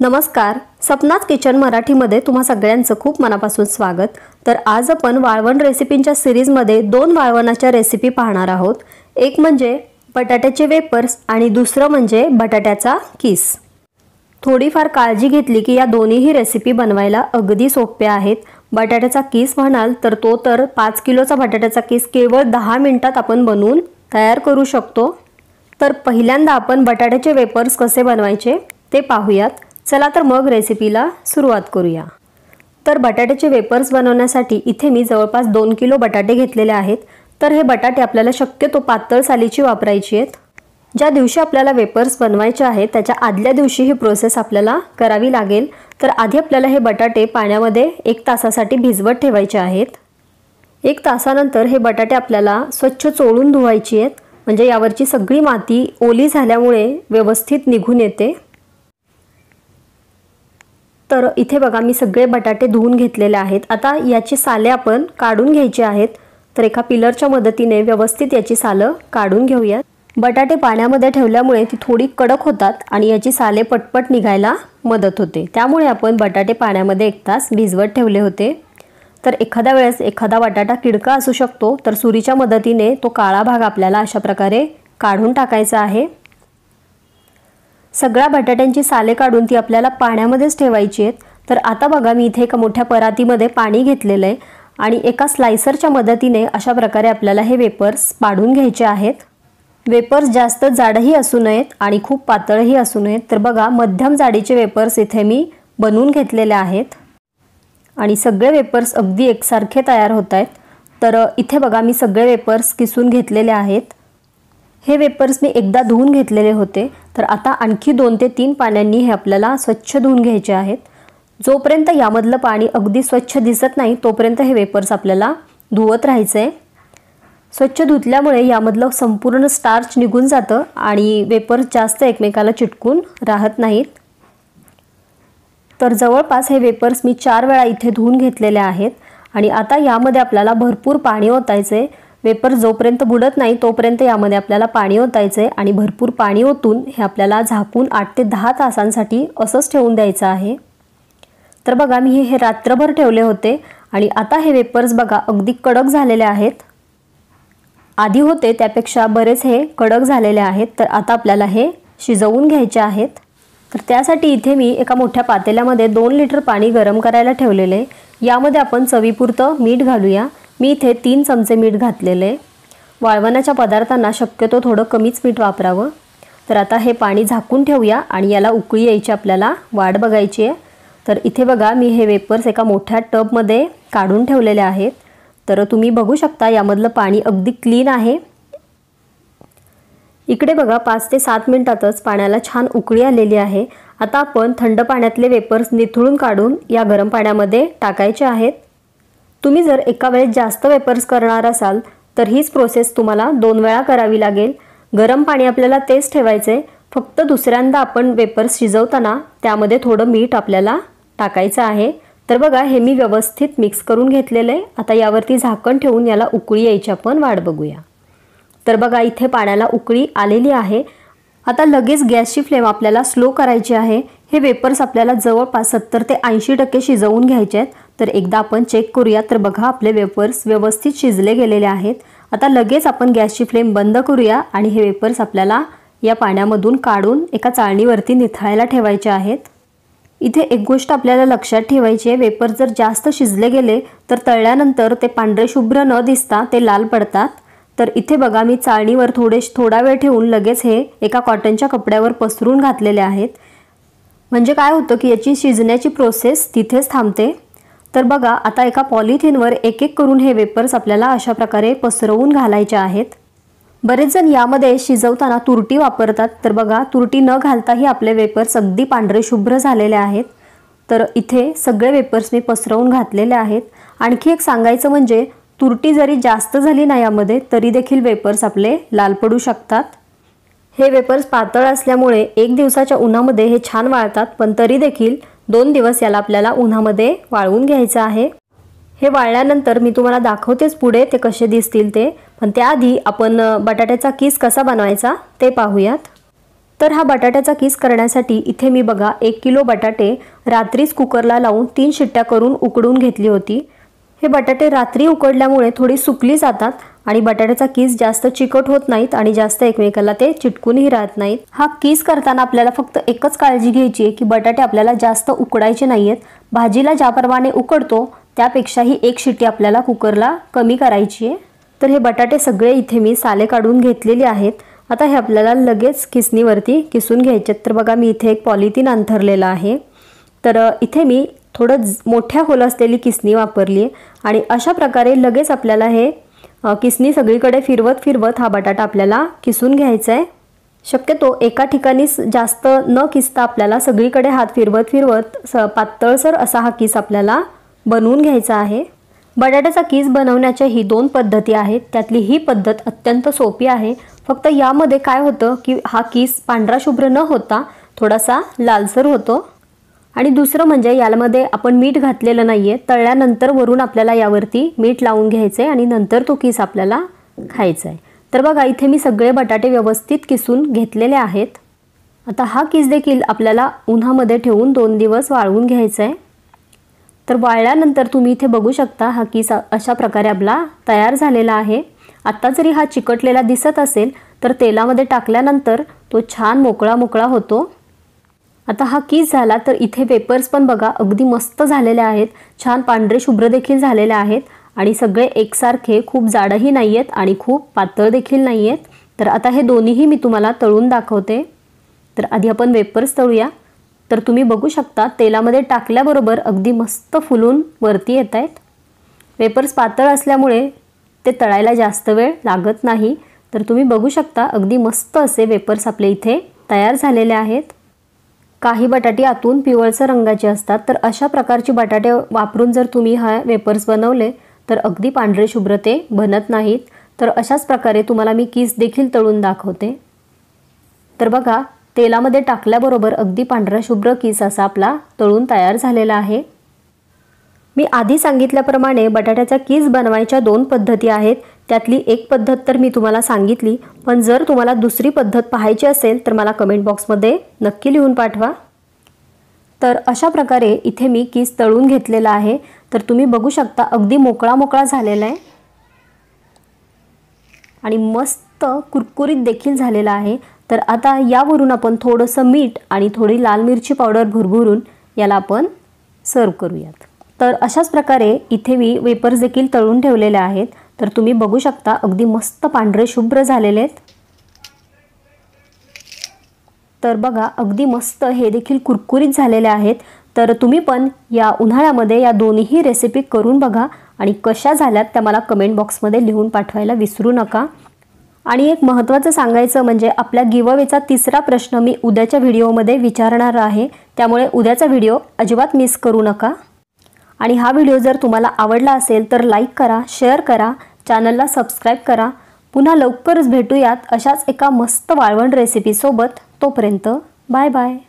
नमस्कार सपनाथ किचन मराठीमध्ये तुम्हा सगळ्यांचं खूप मनापासून स्वागत तर आज आपण वाळवण रेसिपींच्या सिरीजमध्ये दोन वाळवणाच्या रेसिपी पाहणार आहोत एक म्हणजे बटाट्याचे वेपर्स आणि दुसरं म्हणजे बटाट्याचा किस थोडीफार काळजी घेतली की या दोन्हीही रेसिपी बनवायला अगदी सोप्या आहेत बटाट्याचा किस म्हणाल तर तो तर पाच किलोचा बटाट्याचा किस केवळ दहा मिनटात आपण बनवून तयार करू शकतो तर पहिल्यांदा आपण बटाट्याचे वेपर्स कसे बनवायचे ते पाहूयात चला तर मग रेसिपीला सुरुवात करूया तर बटाट्याचे वेपर्स बनवण्यासाठी इथे मी जवळपास दोन किलो बटाटे घेतलेले आहेत तर हे बटाटे आपल्याला शक्यतो पातळ सालीची वापरायची आहेत ज्या दिवशी आपल्याला वेपर्स बनवायचे आहेत त्याच्या आदल्या दिवशी ही प्रोसेस आपल्याला करावी लागेल तर आधी आपल्याला हे बटाटे पाण्यामध्ये एक तासासाठी भिजवत ठेवायचे आहेत एक तासानंतर हे बटाटे आपल्याला स्वच्छ चोळून धुवायची आहेत म्हणजे यावरची सगळी माती ओली झाल्यामुळे व्यवस्थित निघून येते तर इथे बघा मी सगळे बटाटे धुवून घेतलेले आहेत आता याची साले आपण काढून घ्यायचे आहेत तर एका पिलरच्या मदतीने व्यवस्थित याची सालं काढून घेऊयात बटाटे पाण्यामध्ये ठेवल्यामुळे ती थोडी कडक होतात आणि याची साले पटपट निघायला मदत होते त्यामुळे आपण बटाटे पाण्यामध्ये एक तास भिजवत ठेवले होते तर एखाद्या वेळेस एखादा बटाटा किडका असू शकतो तर सुरीच्या मदतीने तो काळा भाग आपल्याला अशा प्रकारे काढून टाकायचा आहे सगळ्या बटाट्यांची साले काढून ती आपल्याला पाण्यामध्येच ठेवायची आहेत तर आता बघा मी इथे एका मोठ्या परातीमध्ये पाणी घेतलेलं आहे आणि एका स्लायसरच्या मदतीने अशा प्रकारे आपल्याला हे वेपर्स पाडून घ्यायचे आहेत वेपर्स जास्त जाडही असू नयेत आणि खूप पातळही असू नयेत तर बघा मध्यम जाडीचे वेपर्स इथे मी बनवून घेतलेले आहेत आणि सगळे वेपर्स अगदी एकसारखे तयार होत आहेत तर इथे बघा मी सगळे वेपर्स किसून घेतलेले आहेत हे वेपर्स मी एकदा धुवून घेतलेले होते तर आता आणखी दोन ते तीन पाण्यांनी हे आपल्याला स्वच्छ धुवून घ्यायचे आहेत जोपर्यंत यामधलं पाणी अगदी स्वच्छ दिसत नाही तोपर्यंत हे वेपर्स आपल्याला धुवत राहायचं आहे स्वच्छ धुतल्यामुळे यामधलं संपूर्ण स्टार्च निघून जातं आणि वेपर्स जास्त एकमेकाला चिटकून राहत नाहीत तर जवळपास हे वेपर्स मी चार वेळा इथे धुवून घेतलेले आहेत आणि आता यामध्ये आपल्याला भरपूर पाणी ओतायचं आहे वेपर जोपर्यंत बुडत नाही तोपर्यंत यामध्ये आपल्याला पाणी ओतायचं आहे आणि भरपूर पाणी ओतून हे आपल्याला झाकून आठ ते दहा तासांसाठी असंच ठेवून द्यायचं आहे तर बघा मी हे रात्रभर ठेवले होते आणि आता हे वेपर्स बघा अगदी कडक झालेले आहेत आधी होते त्यापेक्षा बरेच हे कडक झालेले आहेत तर आता आपल्याला हे शिजवून घ्यायचे आहेत तर त्यासाठी इथे मी एका मोठ्या पातेल्यामध्ये दोन लिटर पाणी गरम करायला ठेवलेले यामध्ये आपण चवीपुरतं मीठ घालूया मी इथे तीन चमचे मीठ घातलेले आहे वाळवणाच्या पदार्थांना शक्यतो थोडं कमीच मीठ वापरावं तर आता हे पाणी झाकून ठेवूया आणि याला उकळी यायची आपल्याला वाट बघायची आहे तर इथे बघा मी हे वेपर्स एका मोठ्या टबमध्ये काढून ठेवलेले आहेत तर तुम्ही बघू शकता यामधलं पाणी अगदी क्लीन आहे इकडे बघा पाच ते सात मिनटातच पाण्याला छान उकळी आलेली आहे आता आपण थंड पाण्यातले वेपर्स निथळून काढून या गरम पाण्यामध्ये टाकायचे आहेत तुम्ही जर एका वेळेस जास्त वेपर्स करणार असाल तर हीच प्रोसेस तुम्हाला दोन वेळा करावी लागेल गरम पाणी आपल्याला तेच ठेवायचे फक्त दुसऱ्यांदा आपण वेपर्स शिजवताना त्यामध्ये थोडं मीठ आपल्याला टाकायचं आहे तर बघा हे मी व्यवस्थित मिक्स करून घेतलेलं आहे आता यावरती झाकण ठेवून याला उकळी यायची आपण वाट बघूया तर बघा इथे पाण्याला उकळी आलेली आहे आता लगेच गॅसची फ्लेम आपल्याला स्लो करायची आहे हे वेपर्स आपल्याला जवळपास सत्तर ते ऐंशी टक्के शिजवून घ्यायचे आहेत तर एकदा आपण चेक करूया तर बघा आपले वेपर्स व्यवस्थित शिजले गेलेले आहेत आता लगेच आपण गॅसची फ्लेम बंद करूया आणि हे वेपर्स आपल्याला या पाण्यामधून काढून एका चाळणीवरती निथळायला ठेवायचे आहेत इथे एक गोष्ट आपल्याला लक्षात ठेवायची आहे वेपर जर जास्त शिजले गेले तर तळल्यानंतर ते पांढरे शुभ्र न दिसता ते लाल पडतात तर इथे बघा मी चाळणीवर थोडे थोडा वेळ ठेवून लगेच हे एका कॉटनच्या कपड्यावर पसरून घातलेले आहेत म्हणजे काय होतं की याची शिजण्याची प्रोसेस तिथेच थांबते तर बघा आता एका पॉलिथिनवर एक एक करून हे वेपर्स आपल्याला अशा प्रकारे पसरवून घालायचे आहेत बरेच जण यामध्ये शिजवताना तुरटी वापरतात तर बघा तुरटी न घालताही आपले वेपर्स अगदी पांढरे शुभ्र झालेले आहेत तर इथे सगळे वेपर्स मी पसरवून घातलेले आहेत आणखी एक सांगायचं म्हणजे तुरटी जरी जास्त झाली ना यामध्ये तरी देखील वेपर्स आपले लाल पडू शकतात हे वेपर्स पातळ असल्यामुळे एक दिवसाच्या उन्हामध्ये हे छान वाळतात पण तरी देखील दोन दिवस याला आपल्याला उन्हामध्ये वाळवून घ्यायचं आहे हे वाळल्यानंतर मी तुम्हाला दाखवतेच पुढे ते कसे दिसतील ते पण त्याआधी आपण बटाट्याचा किस कसा बनवायचा ते पाहूयात तर हा बटाट्याचा किस करण्यासाठी इथे मी बघा एक किलो बटाटे रात्रीच कुकरला लावून तीन शिट्ट्या करून उकडून घेतली होती हे बटाटे रात्री उकडल्यामुळे थोडी सुकली जातात आणि बटाट्याचा किस जास्त चिकट होत नाहीत आणि जास्त एकमेकाला ते चिटकूनही राहत नाहीत हा किस करताना आपल्याला फक्त एकच काळजी घ्यायची आहे की बटाटे आपल्याला जास्त उकडायचे नाहीयेत भाजीला ज्याप्रमाणे उकडतो त्यापेक्षाही एक शिट्टी आपल्याला कुकरला कमी करायची आहे तर हे बटाटे सगळे इथे मी साले काढून घेतलेले आहेत आता हे आपल्याला लगेच किसणीवरती किसून घ्यायचे तर बघा मी इथे एक पॉलिथिन अंथरलेलं आहे तर इथे मी थोडं मोठ्या खोल असलेली किसणी वापरली आहे आणि अशा प्रकारे लगेच आपल्याला हे किसनी सगळीकडे फिरवत फिरवत हा बटाटा आपल्याला किसून घ्यायचा आहे शक्यतो एका ठिकाणी जास्त न किसता आपल्याला सगळीकडे हात फिरवत फिरवत स पातळसर असा हा किस आपल्याला बनवून घ्यायचा आहे बटाट्याचा किस बनवण्याच्या ही दोन पद्धती आहेत त्यातली ही पद्धत अत्यंत सोपी आहे फक्त यामध्ये काय होतं की हा किस पांढरा शुभ्र न होता थोडासा लालसर होतो आणि दुसरं म्हणजे यामध्ये आपण मीठ घातलेलं नाही आहे तळल्यानंतर वरून आपल्याला यावरती मीठ लावून घ्यायचं आहे आणि नंतर तो किस आपल्याला खायचा आहे तर बघा इथे मी सगळे बटाटे व्यवस्थित किसून घेतलेले आहेत आता हा किस देखील आपल्याला उन्हामध्ये ठेवून दोन दिवस वाळवून घ्यायचा आहे तर वाळल्यानंतर तुम्ही इथे बघू शकता हा किस अशा प्रकारे आपला तयार झालेला आहे आत्ता जरी हा चिकटलेला दिसत असेल तर तेलामध्ये टाकल्यानंतर तो छान मोकळा मोकळा होतो आता हा कीस झाला तर इथे पेपर्स पण बघा अगदी मस्त झालेले आहेत छान पांढरे शुभ्र देखील झालेले आहेत आणि सगळे एकसारखे खूप जाडही नाही आहेत आणि खूप पातळ देखील नाही आहेत तर आता हे दोन्हीही मी तुम्हाला तळून दाखवते तर आधी आपण वेपर्स तळूया तर तुम्ही बघू शकता तेलामध्ये टाकल्याबरोबर अगदी मस्त फुलून वरती येत आहेत वेपर्स पातळ असल्यामुळे ते तळायला जास्त वेळ लागत नाही तर तुम्ही बघू शकता अगदी मस्त असे वेपर्स आपले इथे तयार झालेले आहेत काही बटाटे आतून पिवळसर रंगाचे असतात तर अशा प्रकारचे बटाटे वापरून जर तुम्ही हा वेपर्स बनवले तर अगदी पांढरे शुभ्र ते बनत नाहीत तर अशाच प्रकारे तुम्हाला मी किस देखील तळून दाखवते तर बघा तेलामध्ये टाकल्याबरोबर अगदी पांढरा शुभ्र किस असा आपला तळून तयार झालेला आहे मी आधी सांगितल्याप्रमाणे बटाट्याच्या कीज बनवायच्या दोन पद्धती आहेत त्यातली एक पद्धत तर मी तुम्हाला सांगितली पण जर तुम्हाला दुसरी पद्धत पाहायची असेल तर मला कमेंट बॉक्समध्ये नक्की लिहून पाठवा तर अशा प्रकारे इथे मी कीज तळून घेतलेला आहे तर तुम्ही बघू शकता अगदी मोकळा मोकळा झालेला आहे आणि मस्त कुरकुरीत देखील झालेला आहे तर आता यावरून आपण थोडंसं मीठ आणि थोडी लाल मिरची पावडर भुरभुरून याला आपण सर्व करूयात तर अशाच प्रकारे इथे मी वेपर्स देखील तळून ठेवलेले आहेत तर तुम्ही बघू शकता अगदी मस्त पांढरे शुभ्र झालेले आहेत तर बघा अगदी मस्त हे देखील कुरकुरीत झालेले आहेत तर तुम्ही पण या उन्हाळ्यामध्ये या दोन्ही रेसिपी करून बघा आणि कशा झाल्यात त्या मला कमेंट बॉक्समध्ये लिहून पाठवायला विसरू नका आणि एक महत्त्वाचं सांगायचं म्हणजे आपल्या गिववेचा तिसरा प्रश्न मी उद्याच्या व्हिडिओमध्ये विचारणार आहे त्यामुळे उद्याचा व्हिडिओ अजिबात मिस करू नका आणि हा व्हिडिओ जर तुम्हाला आवडला असेल तर लाईक करा शेअर करा चॅनलला सबस्क्राईब करा पुन्हा लवकरच भेटूयात अशाच एका मस्त वाळवण रेसिपीसोबत तोपर्यंत बाय बाय